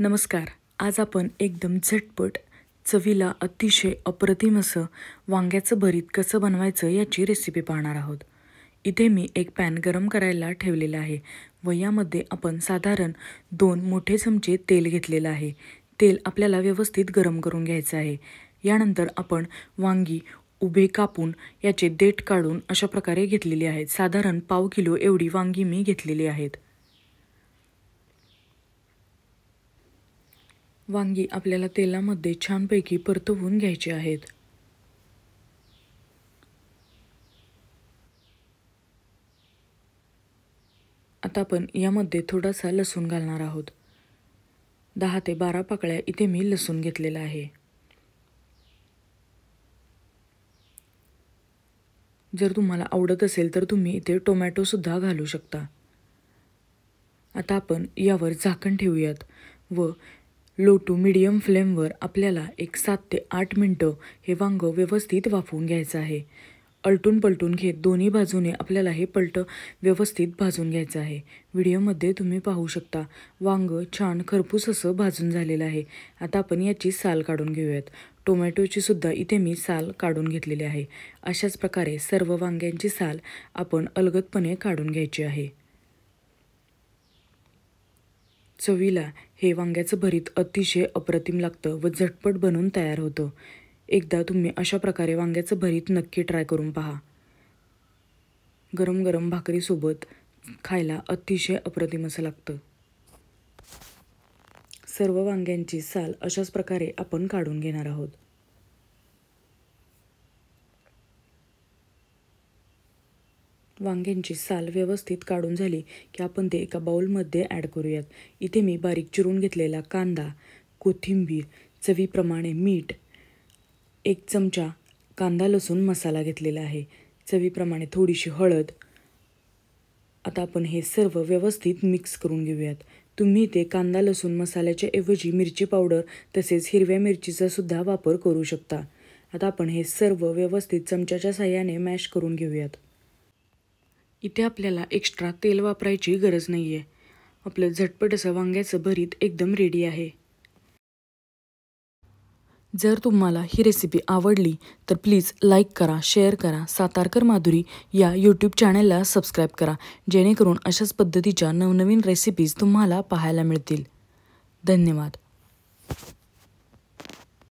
नमस्कार आज आपण एकदम झटपट चवीला अतिशय अप्रतिम असं वांग्याचं भरीत कसं बनवायचं याची रेसिपी पाहणार आहोत इथे मी एक पॅन गरम करायला ठेवलेला आहे व यामध्ये आपण साधारण दोन मोठे चमचे तेल घेतलेलं आहे तेल आपल्याला व्यवस्थित गरम करून घ्यायचं आहे यानंतर आपण वांगी उभे कापून याचे देठ काढून अशा प्रकारे घेतलेली आहेत साधारण पाव किलो एवढी वांगी मी घेतलेली आहेत वांगी आपल्याला तेलामध्ये छानपैकी परतवून घ्यायची आहेत आता आपण यामध्ये थोडासा लसूण घालणार आहोत दहा ते बारा पाकळ्या इथे मी लसूण घेतलेला आहे जर तुम्हाला आवडत असेल तर तुम्ही इथे टोमॅटोसुद्धा घालू शकता आता आपण यावर झाकण ठेवूयात व लो टू मिडियम फ्लेमवर आपल्याला एक सात ते आठ मिनटं हे वांग व्यवस्थित वाफवून घ्यायचं आहे अलटून पलटून घेत दोन्ही बाजूने आपल्याला हे पलटं व्यवस्थित भाजून घ्यायचं आहे व्हिडिओमध्ये तुम्ही पाहू शकता वांग छान खरपूस असं भाजून झालेलं आहे आता आपण याची साल काढून घेऊयात टोमॅटोची सुद्धा इथे मी साल काढून घेतलेली आहे अशाच प्रकारे सर्व वांग्यांची साल आपण अलगदपणे काढून घ्यायची आहे चवीला हे वांग्याचं भरीत अतिशय अप्रतिम लागतं व झटपट बनून तयार होतं एकदा तुम्ही अशा प्रकारे वांग्याचं भरीत नक्की ट्राय करून पहा गरम गरम भाकरीसोबत खायला अतिशय अप्रतिम असं लागतं सर्व वांग्यांची साल अशाच प्रकारे आपण काढून घेणार आहोत वांग्यांची साल व्यवस्थित काढून झाली की आपण ते एका बाउलमध्ये ॲड करूयात इथे मी बारीक चिरून घेतलेला कांदा कोथिंबीर चवीप्रमाणे मीठ एक चमचा कांदा लसूण मसाला घेतलेला आहे चवीप्रमाणे थोडीशी हळद आता आपण हे सर्व व्यवस्थित मिक्स करून घेऊयात तुम्ही ते कांदा लसूण मसाल्याच्या ऐवजी मिरची पावडर तसेच हिरव्या मिरचीचा सुद्धा वापर करू शकता आता आपण हे सर्व व्यवस्थित चमच्याच्या साह्याने मॅश करून घेऊयात इथे आपल्याला एक्स्ट्रा तेल वापरायची गरज नाही आहे आपलं झटपट असं वांग्याचं भरीत एकदम रेडी आहे जर तुम्हाला ही रेसिपी आवडली तर प्लीज लाईक करा शेअर करा सातारकर माधुरी या यूट्यूब चॅनेलला सबस्क्राईब करा जेणेकरून अशाच पद्धतीच्या नवनवीन रेसिपीज तुम्हाला पाहायला मिळतील धन्यवाद